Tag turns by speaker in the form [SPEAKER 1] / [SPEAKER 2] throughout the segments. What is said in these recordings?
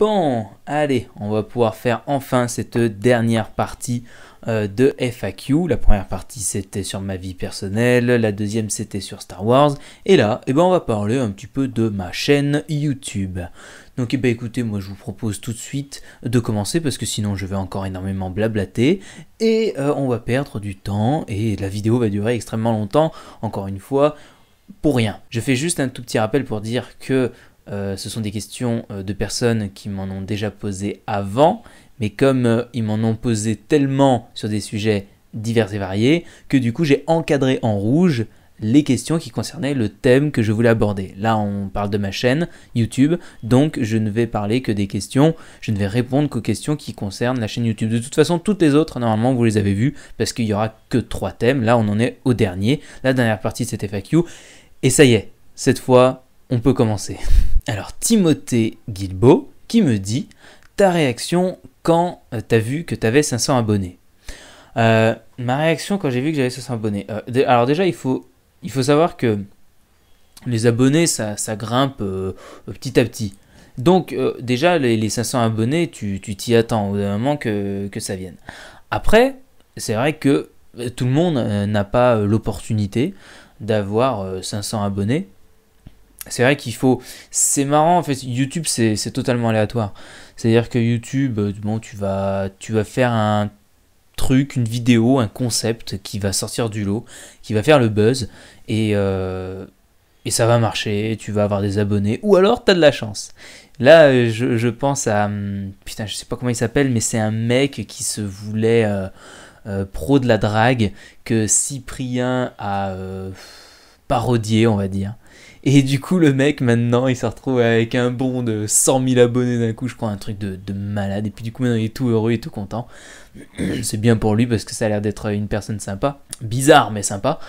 [SPEAKER 1] Bon, allez, on va pouvoir faire enfin cette dernière partie euh, de FAQ. La première partie c'était sur ma vie personnelle, la deuxième c'était sur Star Wars, et là, eh ben, on va parler un petit peu de ma chaîne YouTube. Donc eh ben, écoutez, moi je vous propose tout de suite de commencer parce que sinon je vais encore énormément blablater et euh, on va perdre du temps et la vidéo va durer extrêmement longtemps, encore une fois, pour rien. Je fais juste un tout petit rappel pour dire que euh, ce sont des questions euh, de personnes qui m'en ont déjà posé avant, mais comme euh, ils m'en ont posé tellement sur des sujets divers et variés, que du coup j'ai encadré en rouge les questions qui concernaient le thème que je voulais aborder. Là, on parle de ma chaîne YouTube, donc je ne vais parler que des questions, je ne vais répondre qu'aux questions qui concernent la chaîne YouTube. De toute façon, toutes les autres, normalement, vous les avez vues, parce qu'il n'y aura que trois thèmes. Là, on en est au dernier. La dernière partie, c'était FAQ. Et ça y est, cette fois, on peut commencer. Alors, Timothée Guilbeault qui me dit ta réaction quand euh, t'as vu que avais 500 abonnés. Euh, ma réaction quand j'ai vu que j'avais 500 abonnés. Euh, alors déjà, il faut, il faut savoir que les abonnés, ça, grimpe petit à petit. Donc déjà, les, 500 abonnés, tu t'y attends au moment que, que ça vienne. Après, c'est vrai que tout le monde n'a pas l'opportunité d'avoir 500 abonnés c'est vrai qu'il faut. C'est marrant, en fait, YouTube, c'est totalement aléatoire. C'est-à-dire que YouTube, euh, bon, tu vas, tu vas faire un truc, une vidéo, un concept qui va sortir du lot, qui va faire le buzz, et, euh, et ça va marcher, tu vas avoir des abonnés, ou alors tu as de la chance. Là, euh, je, pense à. Hum, putain, je sais pas comment il s'appelle, mais c'est un mec qui se voulait pro de la drague, que Cyprien a parodié, on va dire. Et du coup, le mec, maintenant, il se retrouve avec un bond de 100 000 abonnés d'un coup, je crois, un truc de, de, malade. Et puis, du coup, maintenant, il est tout heureux et tout content. C'est bien pour lui parce que ça a l'air d'être une personne sympa. Bizarre, mais sympa.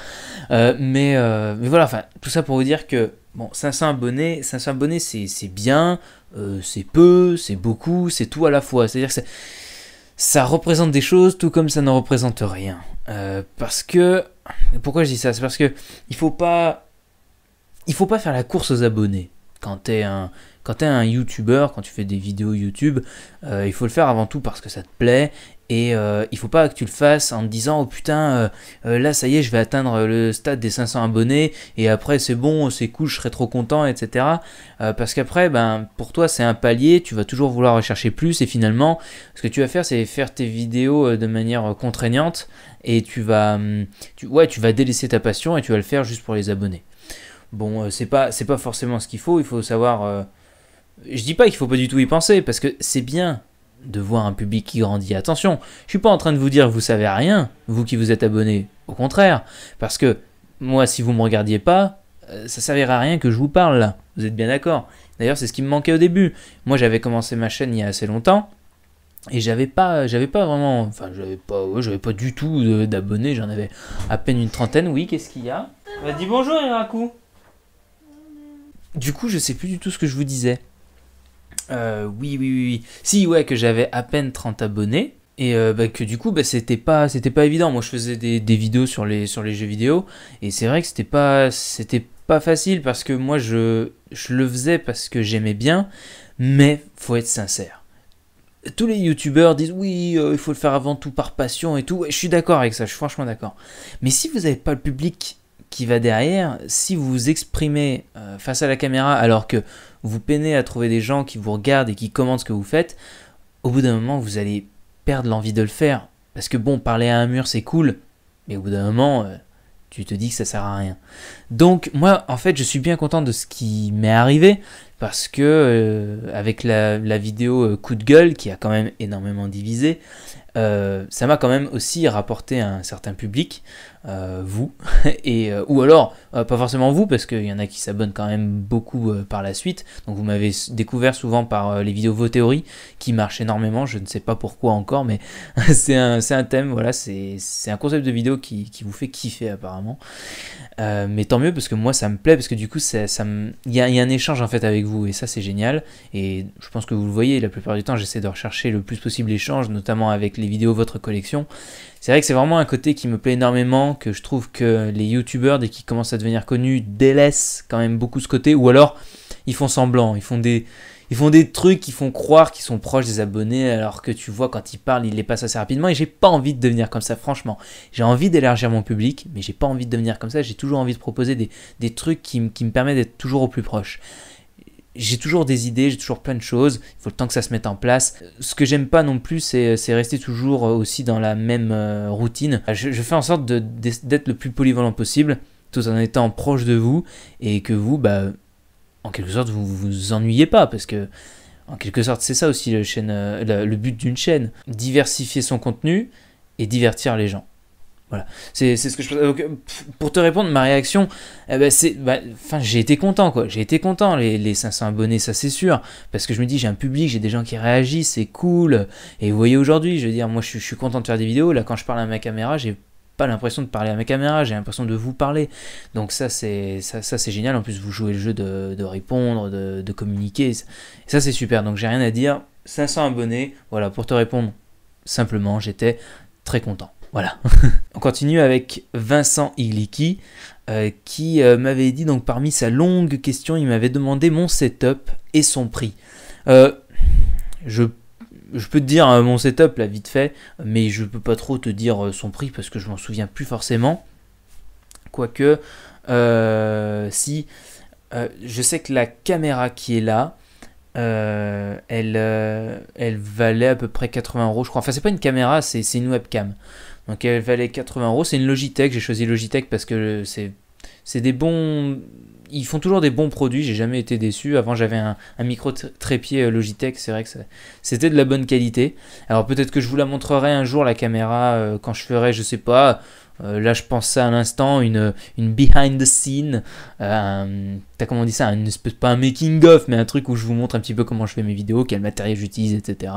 [SPEAKER 1] Euh, euh, mais, voilà, enfin, tout ça pour vous dire que, bon, 500 abonnés, 500 abonnés, c'est bien, euh, c'est peu, c'est beaucoup, c'est tout à la fois. C'est-à-dire que ça, représente des choses tout comme ça ne représente rien. parce que, pourquoi je dis ça C'est parce que il faut pas il faut pas faire la course aux abonnés. Quand tu es un, quand un YouTuber, quand tu fais des vidéos YouTube, euh, il faut le faire avant tout parce que ça te plaît. Et euh, il faut pas que tu le fasses en te disant Oh putain, euh, là ça y est, je vais atteindre le stade des 500 abonnés. Et après, c'est bon, c'est cool, je serai trop content, etc. parce qu'après, ben, pour toi, c'est un palier. Tu vas toujours vouloir rechercher plus. Et finalement, ce que tu vas faire, c'est faire tes vidéos de manière contraignante. Et tu vas, hum, tu, ouais, tu vas délaisser ta passion et tu vas le faire juste pour les abonnés. Bon, euh, c'est pas c'est pas forcément ce qu'il faut. Il faut savoir. Euh, je dis pas qu'il faut pas du tout y penser parce que c'est bien de voir un public qui grandit. Attention, je suis pas en train de vous dire vous savez rien, vous qui vous êtes abonné. Au contraire, parce que moi, si vous me regardiez pas, euh, ça servirait à rien que je vous parle Vous êtes bien d'accord D'ailleurs, c'est ce qui me manquait au début. Moi, j'avais commencé ma chaîne il y a assez longtemps. Et j'avais pas, j'avais pas vraiment, enfin j'avais pas, j'avais pas du tout d'abonnés, j'en avais à peine une trentaine, oui, qu'est-ce qu'il y a bah, Dis bonjour Iraku du coup, je sais plus du tout ce que je vous disais. Euh, oui, oui, oui, oui. Si, ouais, que j'avais à peine 30 abonnés. Et euh, bah, que du coup, bah, c'était pas, c'était pas évident. Moi, je faisais des, vidéos sur les, sur les jeux vidéo. Et c'est vrai que c'était pas, c'était pas facile parce que moi, je, je le faisais parce que j'aimais bien. Mais faut être sincère. Tous les youtubeurs disent oui, euh, il faut le faire avant tout par passion et tout. je suis d'accord avec ça, je suis franchement d'accord. Mais si vous n'avez pas le public qui va derrière, si vous vous exprimez euh, face à la caméra alors que vous peinez à trouver des gens qui vous regardent et qui commentent ce que vous faites, au bout d'un moment, vous allez perdre l'envie de le faire. Parce que bon, parler à un mur, c'est cool, mais au bout d'un moment, euh, tu te dis que ça sert à rien. Donc moi, en fait, je suis bien content de ce qui m'est arrivé, parce que euh, avec la, vidéo euh, coup de gueule qui a quand même énormément divisé, euh, ça m'a quand même aussi rapporté un certain public, vous, et, ou alors pas forcément vous, parce qu'il y en a qui s'abonnent quand même beaucoup par la suite, donc vous m'avez découvert souvent par les vidéos Vos théories, qui marchent énormément, je ne sais pas pourquoi encore, mais c'est un, thème, voilà, c'est un concept de vidéo qui, vous fait kiffer apparemment, mais tant mieux, parce que moi ça me plaît, parce que du coup il ça, il y, y a un échange en fait avec vous et ça c'est génial. Et je pense que vous le voyez, la plupart du temps j'essaie de rechercher le plus possible l'échange, notamment avec les vidéos votre collection. C'est vrai que c'est vraiment un côté qui me plaît énormément, que je trouve que les youtubeurs, dès qu'ils commencent à devenir connus, délaissent quand même beaucoup ce côté, ou alors ils font semblant, ils font des, ils font des trucs qui font croire qu'ils sont proches des abonnés alors que tu vois quand ils parlent ils les passent assez rapidement et j'ai pas envie de devenir comme ça franchement j'ai envie d'élargir mon public mais j'ai pas envie de devenir comme ça j'ai toujours envie de proposer des, trucs qui, qui me permettent d'être toujours au plus proche j'ai toujours des idées, j'ai toujours plein de choses, il faut le temps que ça se mette en place. Ce que j'aime pas non plus, c'est euh, rester toujours euh, aussi dans la même euh, routine. Je, fais en sorte d'être le plus polyvalent possible, tout en étant proche de vous, et que vous, bah, en quelque sorte, vous vous ennuyez pas, parce que, en quelque sorte, c'est ça aussi le, chaîne, le but d'une chaîne. Diversifier son contenu et divertir les gens. Voilà, c'est ce que je Donc, Pour te répondre, ma réaction, eh ben, c'est. Bah, j'ai été content, quoi. J'ai été content, les, les 500 abonnés, ça c'est sûr. Parce que je me dis, j'ai un public, j'ai des gens qui réagissent, c'est cool. Et vous voyez aujourd'hui, je veux dire, moi je, suis content de faire des vidéos. Là, quand je parle à ma caméra, j'ai pas l'impression de parler à ma caméra, j'ai l'impression de vous parler. Donc ça c'est ça, c'est génial, en plus vous jouez le jeu de, répondre, de, de, communiquer, ça c'est super, donc j'ai rien à dire, 500 abonnés, voilà, pour te répondre, simplement j'étais très content. Voilà. On continue avec Vincent iliki euh, qui euh, m'avait dit, donc parmi sa longue question, il m'avait demandé mon setup et son prix. Euh, je, peux te dire hein, mon setup là vite fait, mais je peux pas trop te dire son prix parce que je m'en souviens plus forcément. Quoique, si, je sais que la caméra qui est là, elle, elle valait à peu près 80 euros, je crois. Enfin, c'est pas une caméra, c'est une webcam. Donc elle valait 80 euros. C'est une Logitech. J'ai choisi Logitech parce que c'est c'est des bons. Ils font toujours des bons produits, j'ai jamais été déçu. Avant, j'avais un, un, micro trépied euh, Logitech, c'est vrai que c'était de la bonne qualité. Alors, peut-être que je vous la montrerai un jour, la caméra, euh, quand je ferai, je sais pas, euh, là, je pensais à l'instant une, une behind the scene. Euh, t'as comment on dit ça un, Pas un making of, mais un truc où je vous montre un petit peu comment je fais mes vidéos, quel matériel j'utilise, etc.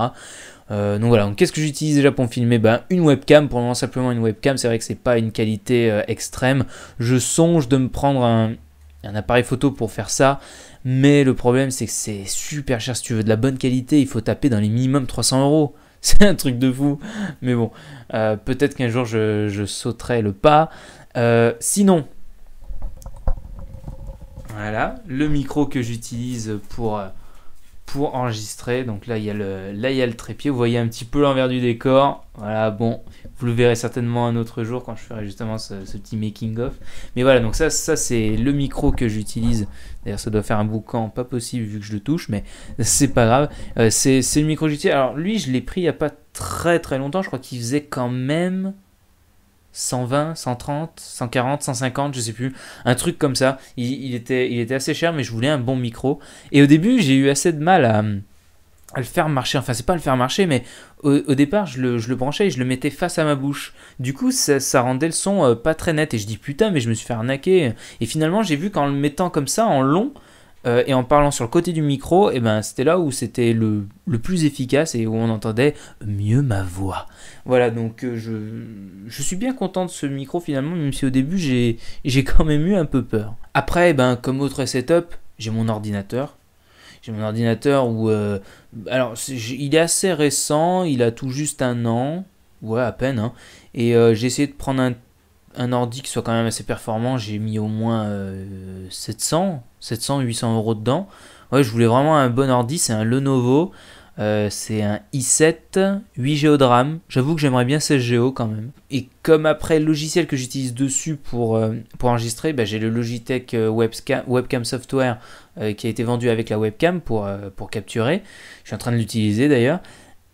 [SPEAKER 1] Euh, donc voilà, qu'est-ce que j'utilise déjà pour me filmer ben, Une webcam, pour le moment simplement une webcam, c'est vrai que c'est pas une qualité extrême. Je songe de me prendre un, un appareil photo pour faire ça, mais le problème c'est que c'est super cher si tu veux de la bonne qualité, il faut taper dans les minimums 300 euros. C'est un truc de fou. Mais bon, euh, peut-être qu'un jour je, sauterai le pas. Euh, sinon, voilà, le micro que j'utilise pour euh, enregistrer. Donc là, il y a le, là, il y a le trépied. Vous voyez un petit peu l'envers du décor. Voilà, bon, vous le verrez certainement un autre jour quand je ferai justement ce, petit making of. Mais voilà, donc ça, ça c'est le micro que j'utilise. D'ailleurs, ça doit faire un boucan, pas possible vu que je le touche, mais c'est pas grave. Euh, c'est le micro que j'utilise. Alors lui, je l'ai pris il n'y a pas très très longtemps. Je crois qu'il faisait quand même 120, 130, 140, 150, je sais plus, un truc comme ça. Il, était, il était assez cher, mais je voulais un bon micro. Et au début, j'ai eu assez de mal à, le faire marcher. Enfin, c'est pas le faire marcher, mais au, départ, je le, branchais et je le mettais face à ma bouche. Du coup, ça, rendait le son euh, pas très net. Et je dis putain, mais je me suis fait arnaquer. Et finalement, j'ai vu qu'en le mettant comme ça, en long, euh, et en parlant sur le côté du micro, et eh ben, c'était là où c'était le, plus efficace et où on entendait mieux ma voix. Voilà, donc euh, je, je, suis bien content de ce micro finalement, même si au début j'ai quand même eu un peu peur. Après, eh ben, comme autre setup, j'ai mon ordinateur. J'ai mon ordinateur où... Euh, alors, il est assez récent, il a tout juste un an, ouais à peine, hein. et j'ai essayé de prendre un un ordi qui soit quand même assez performant, j'ai mis au moins 700, 700, 800 euros dedans. Ouais, je voulais vraiment un bon ordi, c'est un Lenovo, euh, c'est un i7, 8 Go de RAM. J'avoue que j'aimerais bien 16 Go quand même. Et comme après le logiciel que j'utilise dessus pour, euh, pour enregistrer, bah, j'ai le Logitech euh, Webcam, webcam Software qui a été vendu avec la webcam pour, pour capturer. Je suis en train de l'utiliser d'ailleurs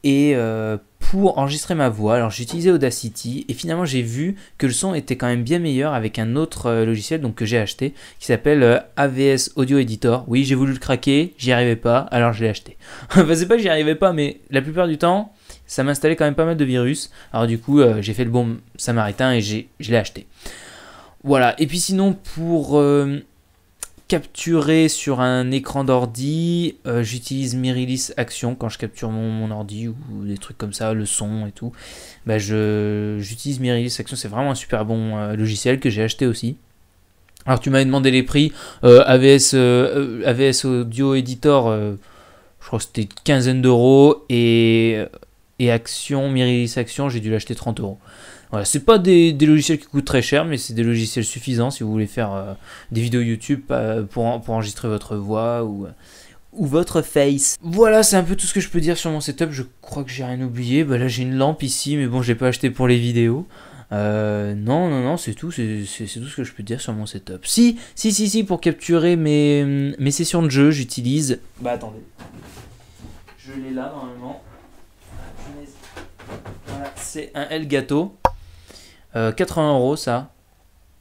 [SPEAKER 1] et euh, pour enregistrer ma voix, alors j'utilisais Audacity et finalement j'ai vu que le son était quand même bien meilleur avec un autre euh, logiciel donc que j'ai acheté qui s'appelle euh, AVS Audio Editor. Oui, j'ai voulu le craquer, j'y arrivais pas, alors je l'ai acheté. enfin, c'est pas que j'y arrivais pas, mais la plupart du temps, ça m'installait quand même pas mal de virus. Alors du coup, j'ai fait le bon samaritain et je l'ai acheté. Voilà, et puis sinon pour capturer sur un écran d'ordi. Euh, j'utilise Mirilis Action quand je capture mon, ordi ou, des trucs comme ça, le son et tout. Bah, J'utilise Mirilis Action, c'est vraiment un super bon euh, logiciel que j'ai acheté aussi. Alors tu m'avais demandé les prix. Euh, AVS, euh, Audio Editor, je crois que c'était une quinzaine d'euros. Et, Action, Mirilis Action, j'ai dû l'acheter 30 euros. Voilà, c'est pas des, logiciels qui coûtent très cher, mais c'est des logiciels suffisants si vous voulez faire euh, des vidéos YouTube euh, pour, pour enregistrer votre voix euh, ou, votre face. Voilà, c'est un peu tout ce que je peux dire sur mon setup. Je crois que j'ai rien oublié. Bah, là, j'ai une lampe ici, mais bon, je l'ai pas acheté pour les vidéos. non, non, non, c'est tout, c'est tout ce que je peux dire sur mon setup. Si, si, si, si, pour capturer mes, mes sessions de jeu, j'utilise. Bah attendez. Je l'ai là normalement. Voilà, c'est un Elgato. 80€ euh, 80 euros ça.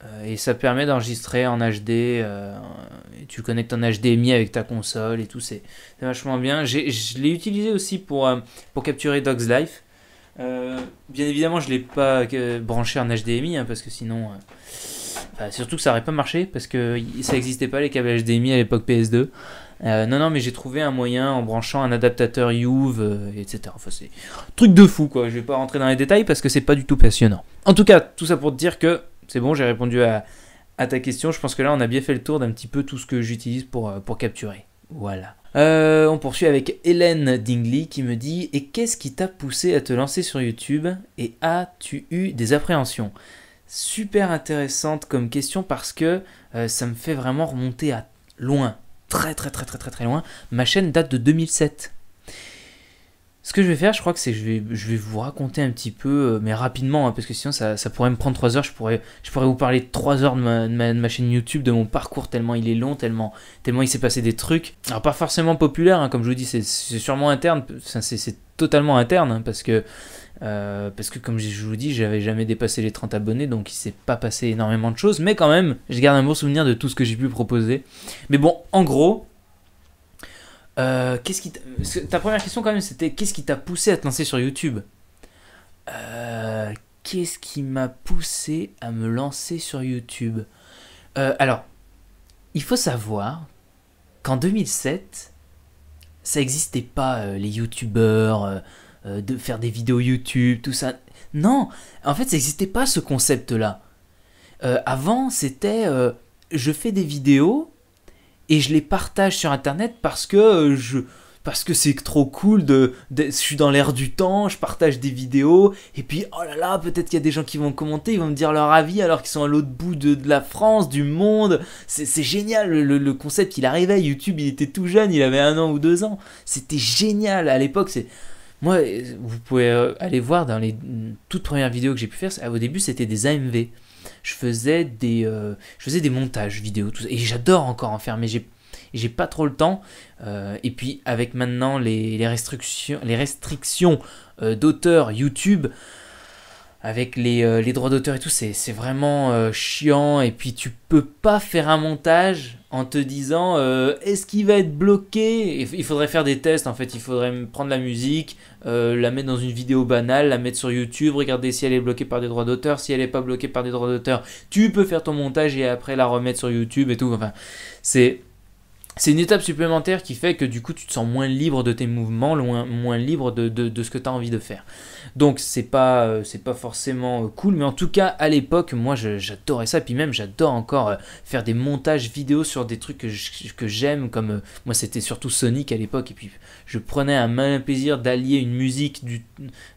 [SPEAKER 1] Euh, et ça permet d'enregistrer en HD. Euh, tu connectes en HDMI avec ta console et tout. C'est vachement bien. Je l'ai utilisé aussi pour, pour capturer Dog's Life. bien évidemment, je ne l'ai pas branché en HDMI hein, parce que sinon. Bah, surtout que ça n'aurait pas marché parce que ça n'existait pas les câbles HDMI à l'époque PS2. Euh, non, non, mais j'ai trouvé un moyen en branchant un adaptateur Youve, euh, etc. Enfin, c'est truc de fou, quoi. Je vais pas rentrer dans les détails parce que c'est pas du tout passionnant. En tout cas, tout ça pour te dire que c'est bon, j'ai répondu à, ta question. Je pense que là, on a bien fait le tour d'un petit peu tout ce que j'utilise pour, euh, pour capturer. Voilà. on poursuit avec Hélène Dingley qui me dit Et qu'est-ce qui t'a poussé à te lancer sur YouTube Et as-tu eu des appréhensions Super intéressante comme question parce que ça me fait vraiment remonter à loin très très très très très très loin. Ma chaîne date de 2007. Ce que je vais faire, je crois que c'est je vais, je vais vous raconter un petit peu, euh, mais rapidement, hein, parce que sinon ça, ça, pourrait me prendre 3 heures, je pourrais, je pourrais vous parler 3 heures de ma, chaîne YouTube, de mon parcours, tellement il est long, tellement, tellement il s'est passé des trucs. Alors pas forcément populaire, hein, comme je vous dis, c'est sûrement interne, c'est totalement interne, parce que euh, parce que comme je vous dis, j'avais jamais dépassé les 30 abonnés, donc il s'est pas passé énormément de choses, mais quand même, je garde un bon souvenir de tout ce que j'ai pu proposer. Mais bon, en gros, euh, qu'est-ce qui ta première question quand même, c'était qu'est-ce qui t'a poussé à te lancer sur YouTube euh, Qu'est-ce qui m'a poussé à me lancer sur YouTube Alors, il faut savoir qu'en 2007, ça n'existait pas, euh, les youtubeurs, euh, euh, de faire des vidéos YouTube, tout ça. Non, en fait, ça n'existait pas ce concept-là. avant, c'était je fais des vidéos et je les partage sur Internet parce que je, parce que c'est trop cool de, je suis dans l'air du temps, je partage des vidéos et puis oh là là, peut-être qu'il y a des gens qui vont commenter, ils vont me dire leur avis alors qu'ils sont à l'autre bout de, la France, du monde. C'est génial le, concept qu'il arrivait, YouTube, il était tout jeune, il avait un an ou deux ans. C'était génial à l'époque, c'est moi, vous pouvez euh, aller voir dans les mm, toutes premières vidéos que j'ai pu faire. Au début, c'était des AMV. Je faisais des, euh, je faisais des montages vidéo, Et j'adore encore en faire, mais j'ai j'ai pas trop le temps. Euh, et puis avec maintenant les, restrictions, les restrictions euh, d'auteur YouTube, avec euh, les, droits d'auteur et tout, c'est vraiment chiant. Et puis tu peux pas faire un montage en te disant est-ce qu'il va être bloqué Il faudrait faire des tests en fait. Il faudrait prendre la musique, la mettre dans une vidéo banale, la mettre sur YouTube, regarder si elle est bloquée par des droits d'auteur, si elle n'est pas bloquée par des droits d'auteur. Tu peux faire ton montage et après la remettre sur YouTube et tout. Enfin, c'est c'est une étape supplémentaire qui fait que du coup tu te sens moins libre de tes mouvements, moins libre de, ce que tu as envie de faire. Donc c'est pas, euh, pas forcément euh, cool, mais en tout cas à l'époque moi j'adorais ça, puis même j'adore encore euh, faire des montages vidéo sur des trucs que j'aime, comme moi c'était surtout Sonic à l'époque, et puis je prenais un malin plaisir d'allier une musique du,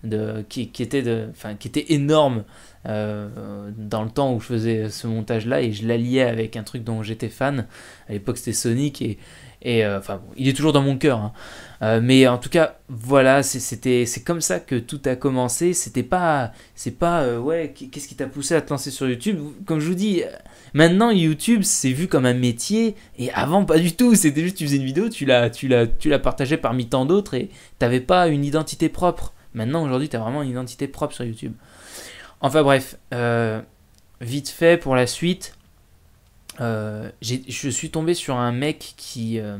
[SPEAKER 1] de, qui, était de, qui était énorme euh, dans le temps où je faisais ce montage-là et je l'alliais avec un truc dont j'étais fan. À l'époque, c'était Sonic et, et euh, enfin, il est toujours dans mon cœur. Hein. Euh, mais en tout cas, voilà, c'était, c'est comme ça que tout a commencé. C'était pas, c'est pas, ouais, qu'est-ce qui t'a poussé à te lancer sur YouTube Comme je vous dis, maintenant YouTube, c'est vu comme un métier. Et avant, pas du tout. C'était juste, tu faisais une vidéo, tu la, tu la, tu la partageais parmi tant d'autres et t'avais pas une identité propre. Maintenant, aujourd'hui, t'as vraiment une identité propre sur YouTube. Enfin bref, euh, vite fait pour la suite, euh, je suis tombé sur un mec qui, euh,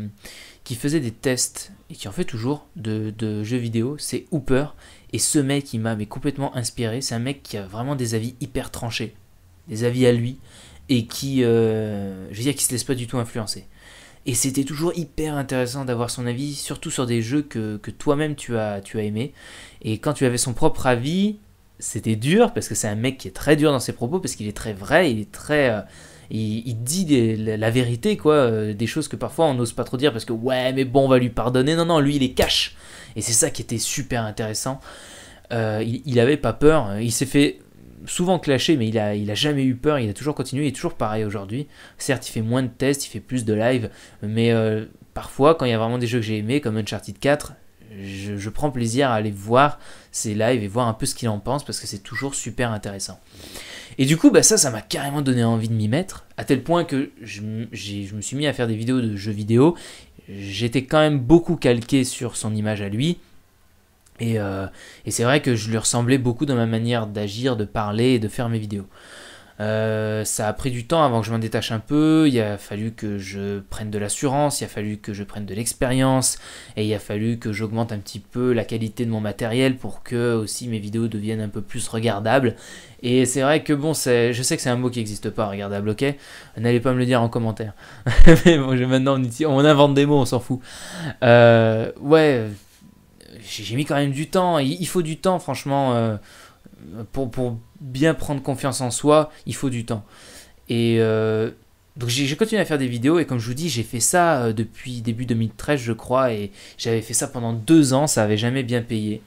[SPEAKER 1] qui faisait des tests et qui en fait toujours de, jeux vidéo, c'est Hooper. Et ce mec, il m'a complètement inspiré. C'est un mec qui a vraiment des avis hyper tranchés, des avis à lui, et qui, je veux dire, qui se laisse pas du tout influencer. Et c'était toujours hyper intéressant d'avoir son avis, surtout sur des jeux que, que toi-même tu as, tu as aimé. Et quand tu avais son propre avis, c'était dur parce que c'est un mec qui est très dur dans ses propos parce qu'il est très vrai, il est très euh, il, dit la, vérité quoi, euh, des choses que parfois on n'ose pas trop dire parce que ouais mais bon on va lui pardonner. Non non lui il est cash et c'est ça qui était super intéressant. Euh, il, n'avait avait pas peur, il s'est fait souvent clasher, mais il a, il a jamais eu peur, il a toujours continué, il est toujours pareil aujourd'hui. Certes, il fait moins de tests, il fait plus de live, mais parfois, quand il y a vraiment des jeux que j'ai aimés, comme Uncharted 4, je, prends plaisir à aller voir ses lives et voir un peu ce qu'il en pense parce que c'est toujours super intéressant. Et du coup, bah, ça, ça m'a carrément donné envie de m'y mettre, à tel point que je, me suis mis à faire des vidéos de jeux vidéo. J'étais quand même beaucoup calqué sur son image à lui. Et, euh, et c'est vrai que je lui ressemblais beaucoup dans ma manière d'agir, de parler et de faire mes vidéos. Euh, ça a pris du temps avant que je m'en détache un peu, il a fallu que je prenne de l'assurance, il a fallu que je prenne de l'expérience, et il a fallu que j'augmente un petit peu la qualité de mon matériel pour que aussi mes vidéos deviennent un peu plus regardables. Et c'est vrai que bon, je sais que c'est un mot qui n'existe pas, regardable, ok N'allez pas me le dire en commentaire. Mais bon, maintenant on, invente des mots, on s'en fout. Euh, ouais, j'ai mis quand même du temps, il, faut du temps franchement. Euh, pour, pour, bien prendre confiance en soi, il faut du temps. Et euh, donc j'ai continué à faire des vidéos et comme je vous dis, j'ai fait ça euh, depuis début 2013 je crois et j'avais fait ça pendant deux ans, ça avait jamais bien payé.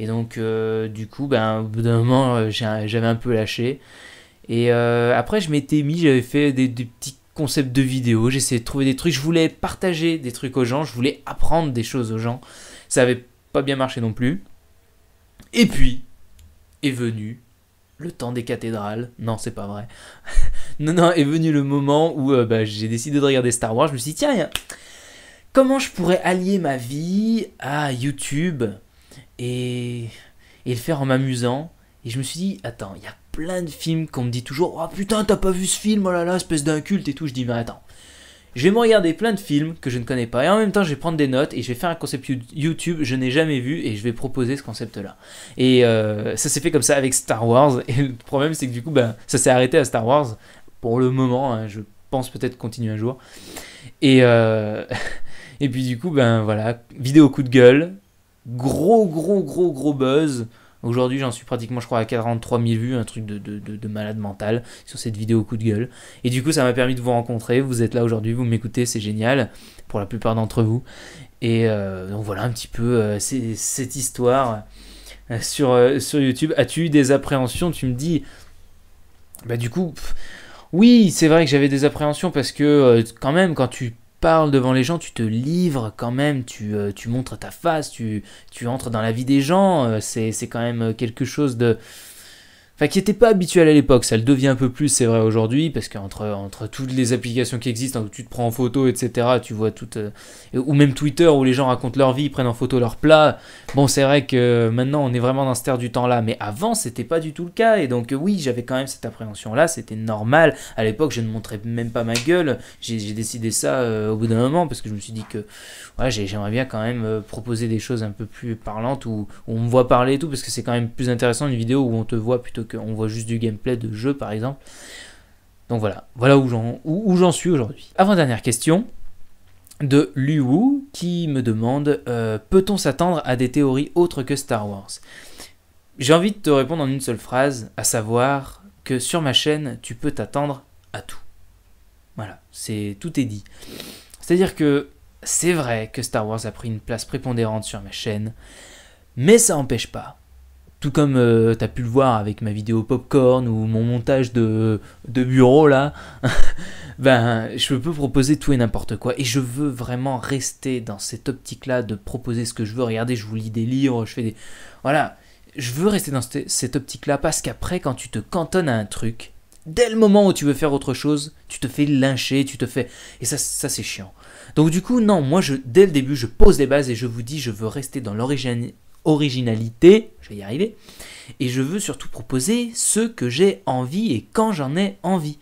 [SPEAKER 1] Et donc euh, du coup, ben, au bout d'un moment, j'avais un peu lâché. Et après, je m'étais mis, j'avais fait des, des, petits concepts de vidéos, j'essayais de trouver des trucs, je voulais partager des trucs aux gens, je voulais apprendre des choses aux gens. Ça avait pas bien marché non plus. Et puis, est venu le temps des cathédrales. Non, c'est pas vrai. non, non, est venu le moment où euh, bah, j'ai décidé de regarder Star Wars. Je me suis dit, tiens, comment je pourrais allier ma vie à YouTube et, et le faire en m'amusant Et je me suis dit, attends, il y a plein de films qu'on me dit toujours, oh putain, t'as pas vu ce film, oh là là, espèce culte et tout. Je dis, mais attends, je vais me regarder plein de films que je ne connais pas et en même temps je vais prendre des notes et je vais faire un concept YouTube je n'ai jamais vu et je vais proposer ce concept là. Et euh, ça s'est fait comme ça avec Star Wars et le problème c'est que du coup ben, ça s'est arrêté à Star Wars pour le moment, hein, je pense peut-être continuer un jour. Et, euh, et puis du coup ben voilà, vidéo coup de gueule, gros gros gros gros buzz, Aujourd'hui, j'en suis pratiquement, je crois, à 43 000 vues, un truc de, malade mental sur cette vidéo coup de gueule. Et du coup, ça m'a permis de vous rencontrer. Vous êtes là aujourd'hui, vous m'écoutez, c'est génial pour la plupart d'entre vous. Et euh, donc voilà un petit peu euh, cette histoire euh, sur, sur YouTube. As-tu eu des appréhensions Tu me dis, bah du coup, oui, c'est vrai que j'avais des appréhensions parce que quand même, quand tu parles devant les gens, tu te livres quand même, tu, euh, tu montres ta face, tu, tu entres dans la vie des gens, euh, c'est quand même euh, quelque chose de qui n'était pas habituel à l'époque, ça le devient un peu plus, c'est vrai aujourd'hui, parce qu'entre entre toutes les applications qui existent, hein, où tu te prends en photo, etc., tu vois tout, euh, ou même Twitter où les gens racontent leur vie, prennent en photo leur plat. Bon, c'est vrai que euh, maintenant on est vraiment dans cette ère du temps là, mais avant c'était pas du tout le cas, et donc euh, oui, j'avais quand même cette appréhension là, c'était normal. À l'époque, je ne montrais même pas ma gueule, j'ai décidé ça au bout d'un moment parce que je me suis dit que j'aimerais bien quand même proposer des choses un peu plus parlantes où, où on me voit parler et tout, parce que c'est quand même plus intéressant une vidéo où on te voit plutôt que on voit juste du gameplay de jeu par exemple. Donc voilà, voilà où j'en suis aujourd'hui. Avant-dernière question de Liu Wu qui me demande euh, peut-on s'attendre à des théories autres que Star Wars J'ai envie de te répondre en une seule phrase, à savoir que sur ma chaîne, tu peux t'attendre à tout. Voilà, c'est tout est dit. C'est-à-dire que c'est vrai que Star Wars a pris une place prépondérante sur ma chaîne, mais ça n'empêche pas tout comme euh, tu as pu le voir avec ma vidéo popcorn ou mon montage de, bureau là, ben je peux proposer tout et n'importe quoi. Et je veux vraiment rester dans cette optique-là de proposer ce que je veux. Regardez, je vous lis des livres, je fais des... Voilà, je veux rester dans cette, optique-là parce qu'après, quand tu te cantonnes à un truc, dès le moment où tu veux faire autre chose, tu te fais lyncher, tu te fais... Et ça, ça c'est chiant. Donc du coup, non, moi, je, dès le début, je pose les bases et je vous dis, je veux rester dans l'origine originalité, je vais y arriver, et je veux surtout proposer ce que j'ai envie et quand j'en ai envie.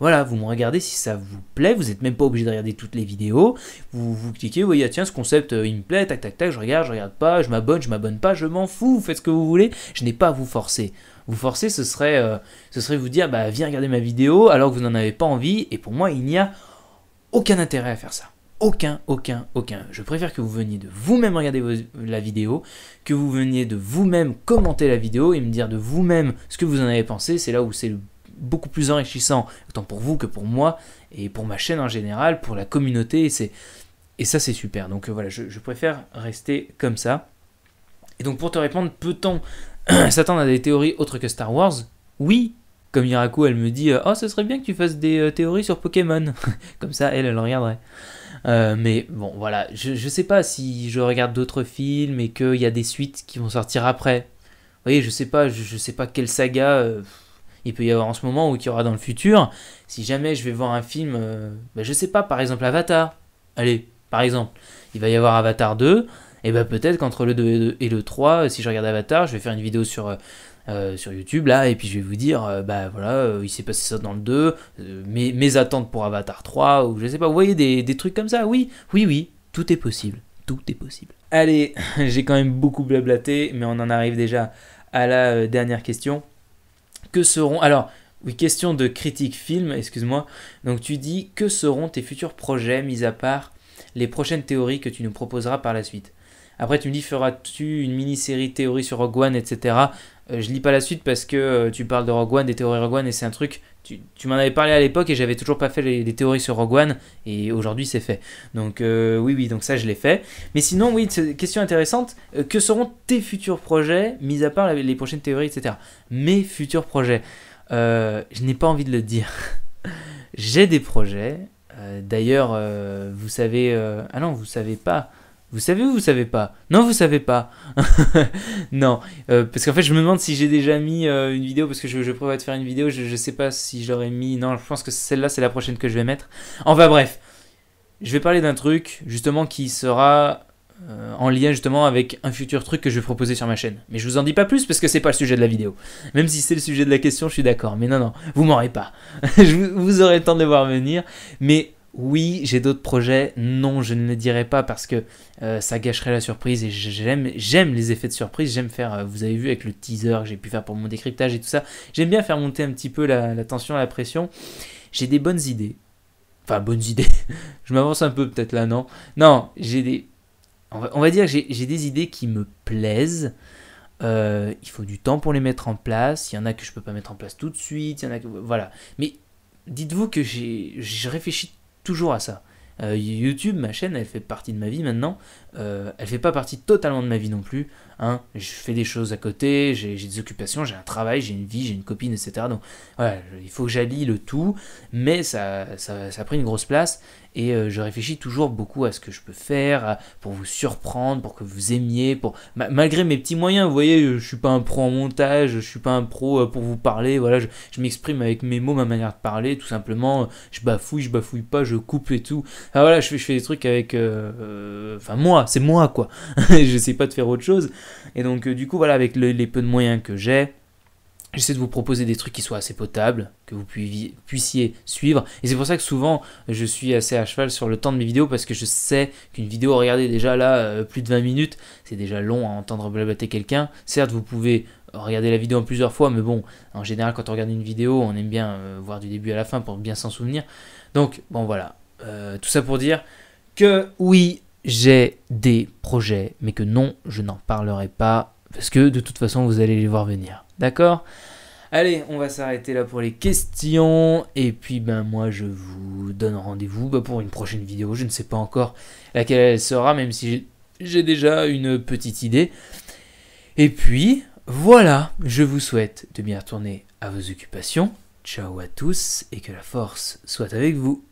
[SPEAKER 1] Voilà, vous me regardez si ça vous plaît, vous n'êtes même pas obligé de regarder toutes les vidéos, vous, vous cliquez, vous voyez, ah, tiens, ce concept, euh, il me plaît, tac, tac, tac, je regarde, je regarde pas, je m'abonne, je m'abonne pas, je m'en fous, vous faites ce que vous voulez, je n'ai pas à vous forcer. Vous forcer, ce serait, euh, ce serait vous dire, bah, viens regarder ma vidéo alors que vous n'en avez pas envie, et pour moi, il n'y a aucun intérêt à faire ça aucun, aucun, aucun. Je préfère que vous veniez de vous-même regarder la vidéo, que vous veniez de vous-même commenter la vidéo et me dire de vous-même ce que vous en avez pensé. C'est là où c'est beaucoup plus enrichissant, tant pour vous que pour moi et pour ma chaîne en général, pour la communauté. Et, ça, c'est super. Donc euh, voilà, je, préfère rester comme ça. Et donc pour te répondre, peut-on s'attendre à des théories autres que Star Wars Oui, comme Yaraku, elle me dit euh, Oh, ce serait bien que tu fasses des euh, théories sur Pokémon. Comme ça, elle, elle regarderait. Euh, mais bon, voilà, je, je sais pas si je regarde d'autres films et qu'il y a des suites qui vont sortir après. Vous voyez, je sais pas, je, sais pas quelle saga euh, il peut y avoir en ce moment ou qu'il y aura dans le futur. Si jamais je vais voir un film, euh, bah, je sais pas, par exemple Avatar. Allez, par exemple, il va y avoir Avatar 2 et bah peut-être qu'entre le 2 et le 3, euh, si je regarde Avatar, je vais faire une vidéo sur, euh, euh, sur YouTube là, et puis je vais vous dire, bah voilà, il s'est passé ça dans le 2, mes, attentes pour Avatar 3, ou je sais pas, vous voyez des, des trucs comme ça, oui, oui, oui, tout est possible, tout est possible. Allez, j'ai quand même beaucoup blablaté, mais on en arrive déjà à la dernière question. Que seront. Alors, oui, question de critique film, excuse-moi. Donc tu dis, que seront tes futurs projets, mis à part les prochaines théories que tu nous proposeras par la suite après, tu me dis, feras-tu une mini-série théorie sur Rogue One, etc. Je euh, je lis pas la suite parce que euh, tu parles de Rogue One, des théories Rogue One, et c'est un truc. Tu, m'en avais parlé à l'époque et j'avais toujours pas fait les, théories sur Rogue One, et aujourd'hui c'est fait. Donc, euh, oui, oui, donc ça je l'ai fait. Mais sinon, oui, question intéressante que seront tes futurs projets, mis à part les prochaines théories, etc. Mes futurs projets. je n'ai pas envie de le dire. J'ai des projets. D'ailleurs, vous savez. ah non, vous savez pas vous savez ou vous savez pas Non, vous savez pas. non, euh, parce qu'en fait, je me demande si j'ai déjà mis euh, une vidéo, parce que je, prévois de faire une vidéo, je, ne sais pas si j'aurais mis... Non, je pense que celle-là, c'est la prochaine que je vais mettre. Enfin bref, je vais parler d'un truc, justement, qui sera euh, en lien justement avec un futur truc que je vais proposer sur ma chaîne. Mais je vous en dis pas plus parce que c'est pas le sujet de la vidéo. Même si c'est le sujet de la question, je suis d'accord. Mais non, non, vous m'aurez pas. vous aurez le temps de voir venir. Mais oui, j'ai d'autres projets. Non, je ne les dirai pas parce que euh, ça gâcherait la surprise et j'aime, j'aime les effets de surprise. J'aime faire, euh, vous avez vu avec le teaser que j'ai pu faire pour mon décryptage et tout ça, j'aime bien faire monter un petit peu la, la tension, la pression. J'ai des bonnes idées. Enfin, bonnes idées. je m'avance un peu peut-être là, non Non, j'ai des. On va, dire que j'ai, des idées qui me plaisent. Euh, il faut du temps pour les mettre en place. Il y en a que je ne peux pas mettre en place tout de suite. Il y en a que. Voilà. Mais dites-vous que j'ai, je réfléchis toujours à ça. Euh, YouTube, ma chaîne, elle fait partie de ma vie maintenant. Euh, elle fait pas partie totalement de ma vie non plus. Hein. Je fais des choses à côté, j'ai des occupations, j'ai un travail, j'ai une vie, j'ai une copine, etc. Donc voilà, il faut que j'allie le tout, mais ça, ça, ça, a pris une grosse place et euh, je réfléchis toujours beaucoup à ce que je peux faire pour vous surprendre, pour que vous aimiez, pour malgré mes petits moyens, vous voyez, je suis pas un pro en montage, je suis pas un pro euh, pour vous parler, voilà, je, m'exprime avec mes mots, ma manière de parler, tout simplement, euh, je bafouille, je bafouille pas, je coupe et tout. Ah voilà, je fais, des trucs avec, enfin moi, c'est moi quoi. je sais pas de faire autre chose. Et donc du coup voilà, avec les peu de moyens que j'ai J'essaie de vous proposer des trucs qui soient assez potables, que vous puissiez suivre. Et c'est pour ça que souvent, je suis assez à cheval sur le temps de mes vidéos, parce que je sais qu'une vidéo, regardez déjà là, euh, plus de 20 minutes, c'est déjà long à entendre blablater quelqu'un. Certes, vous pouvez regarder la vidéo en plusieurs fois, mais bon, en général, quand on regarde une vidéo, on aime bien euh, voir du début à la fin pour bien s'en souvenir. Donc, bon, voilà. Euh, tout ça pour dire que oui, j'ai des projets, mais que non, je n'en parlerai pas, parce que de toute façon, vous allez les voir venir. D'accord Allez, on va s'arrêter là pour les questions. Et puis, ben, moi, je vous donne rendez-vous ben, pour une prochaine vidéo. Je ne sais pas encore laquelle elle sera, même si j'ai déjà une petite idée. Et puis, voilà, je vous souhaite de bien retourner à vos occupations. Ciao à tous et que la force soit avec vous.